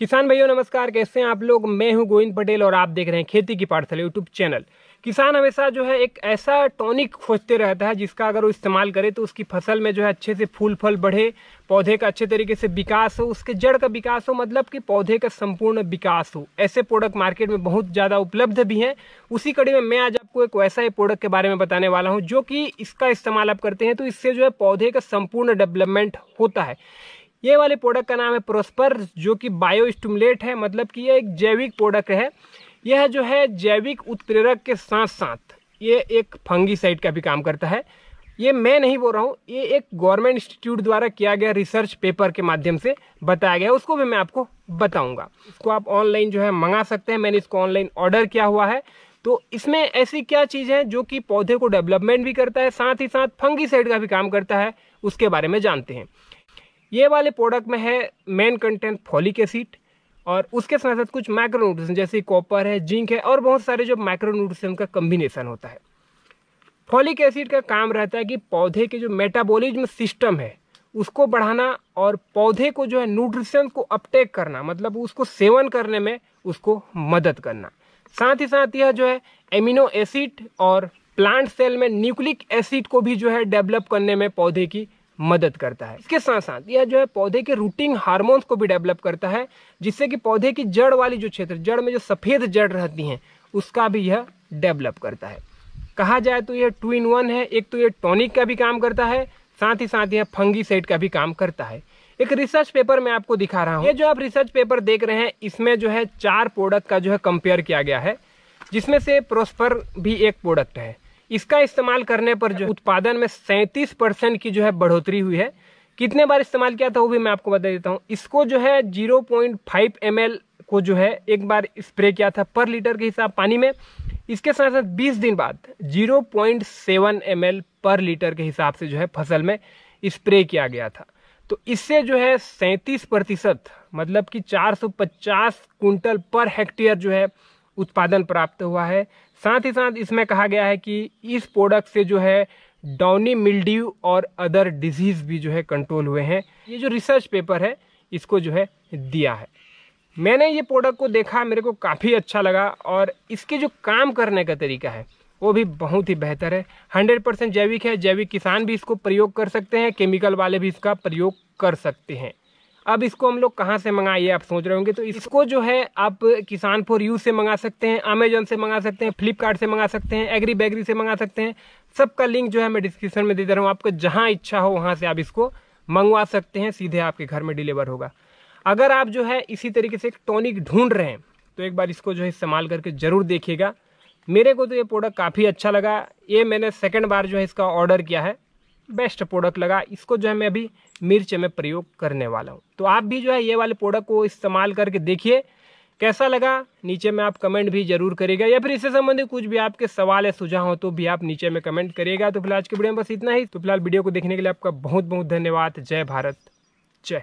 किसान भाइयों नमस्कार कैसे हैं आप लोग मैं हूं गोविंद पटेल और आप देख रहे हैं खेती की पाठशाला यूट्यूब चैनल किसान हमेशा जो है एक ऐसा टॉनिक खोजते रहता है जिसका अगर वो इस्तेमाल करे तो उसकी फसल में जो है अच्छे से फूल फल बढ़े पौधे का अच्छे तरीके से विकास हो उसके जड़ का विकास हो मतलब कि पौधे का संपूर्ण विकास हो ऐसे प्रोडक्ट मार्केट में बहुत ज़्यादा उपलब्ध भी हैं उसी कड़ी में मैं आज आपको एक वैसा ही प्रोडक्ट के बारे में बताने वाला हूँ जो कि इसका इस्तेमाल आप करते हैं तो इससे जो है पौधे का संपूर्ण डेवलपमेंट होता है ये वाले प्रोडक्ट का नाम है प्रोस्पर जो कि बायो स्टूमलेट है मतलब कि यह एक जैविक प्रोडक्ट है यह जो है जैविक उत्प्रेरक के साथ साथ ये एक फंगीसाइड का भी काम करता है ये मैं नहीं बोल रहा हूँ ये एक गवर्नमेंट इंस्टीट्यूट द्वारा किया गया रिसर्च पेपर के माध्यम से बताया गया उसको भी मैं आपको बताऊंगा इसको आप ऑनलाइन जो है मंगा सकते हैं मैंने इसको ऑनलाइन ऑर्डर किया हुआ है तो इसमें ऐसी क्या चीज़ है जो कि पौधे को डेवलपमेंट भी करता है साथ ही साथ फंगीसाइड का भी काम करता है उसके बारे में जानते हैं ये वाले प्रोडक्ट में है मेन कंटेंट फॉलिक एसिड और उसके साथ साथ कुछ माइक्रो न्यूट्रिशन जैसे कॉपर है जिंक है और बहुत सारे जो माइक्रो न्यूट्रिशन का कम्बिनेशन होता है फॉलिक एसिड का काम रहता है कि पौधे के जो मेटाबॉलिज्म सिस्टम है उसको बढ़ाना और पौधे को जो है न्यूट्रिशन को अपटेक करना मतलब उसको सेवन करने में उसको मदद करना साथ ही साथ यह जो है एमिनो एसिड और प्लांट सेल में न्यूक्लिक एसिड को भी जो है डेवलप करने में पौधे की मदद करता है इसके साथ साथ यह जो है पौधे के रूटिंग हार्मोन्स को भी डेवलप करता है जिससे कि पौधे की जड़ वाली जो क्षेत्र जड़ में जो सफ़ेद जड़ रहती हैं उसका भी यह डेवलप करता है कहा जाए तो यह टू इन वन है एक तो यह टॉनिक का भी काम करता है साथ ही साथ यह फंगी सेट का भी काम करता है एक रिसर्च पेपर में आपको दिखा रहा हूँ ये जो आप रिसर्च पेपर देख रहे हैं इसमें जो है चार प्रोडक्ट का जो है कंपेयर किया गया है जिसमें से प्रोस्पर भी एक प्रोडक्ट है इसका इस्तेमाल करने पर जो उत्पादन में सैंतीस परसेंट की जो है बढ़ोतरी हुई है कितने बार इस्तेमाल किया था वो भी मैं आपको बता देता हूँ इसको जो है zero point five M L को जो है एक बार स्प्रे किया था पर लीटर के हिसाब पानी में इसके साथ साथ बीस दिन बाद zero point seven M L पर लीटर के हिसाब से जो है फसल में स्प्रे किया गया था तो इससे जो है सैंतीस प्रतिशत मतलब कि पचास क्विंटल पर हेक्टेयर जो है उत्पादन प्राप्त हुआ है साथ ही साथ इसमें कहा गया है कि इस प्रोडक्ट से जो है डाउनी मिल्ड्यू और अदर डिजीज़ भी जो है कंट्रोल हुए हैं ये जो रिसर्च पेपर है इसको जो है दिया है मैंने ये प्रोडक्ट को देखा मेरे को काफ़ी अच्छा लगा और इसके जो काम करने का तरीका है वो भी बहुत ही बेहतर है 100 परसेंट जैविक है जैविक किसान भी इसको प्रयोग कर सकते हैं केमिकल वाले भी इसका प्रयोग कर सकते हैं अब इसको हम लोग कहाँ से मंगाए आप सोच रहे होंगे तो इसको जो है आप किसान फॉर यू से मंगा सकते हैं अमेजोन से मंगा सकते हैं फ्लिपकार्ट से मंगा सकते हैं एग्री बैगरी से मंगा सकते हैं सबका लिंक जो है मैं डिस्क्रिप्शन में दे दे रहा हूँ आपको जहाँ इच्छा हो वहाँ से आप इसको मंगवा सकते हैं सीधे आपके घर में डिलीवर होगा अगर आप जो है इसी तरीके से एक टॉनिक ढूंढ रहे हैं तो एक बार इसको जो है इस्तेमाल करके ज़रूर देखिएगा मेरे को तो ये प्रोडक्ट काफ़ी अच्छा लगा ये मैंने सेकेंड बार जो है इसका ऑर्डर किया है बेस्ट प्रोडक्ट लगा इसको जो है मैं अभी मिर्च में प्रयोग करने वाला हूँ तो आप भी जो है ये वाले प्रोडक्ट को इस्तेमाल करके देखिए कैसा लगा नीचे में आप कमेंट भी जरूर करिएगा या फिर इससे संबंधित कुछ भी आपके सवाल या सुझाव हो तो भी आप नीचे में कमेंट करिएगा तो फिलहाल आज के वीडियो में बस इतना ही तो फिलहाल वीडियो को देखने के लिए आपका बहुत बहुत धन्यवाद जय भारत जय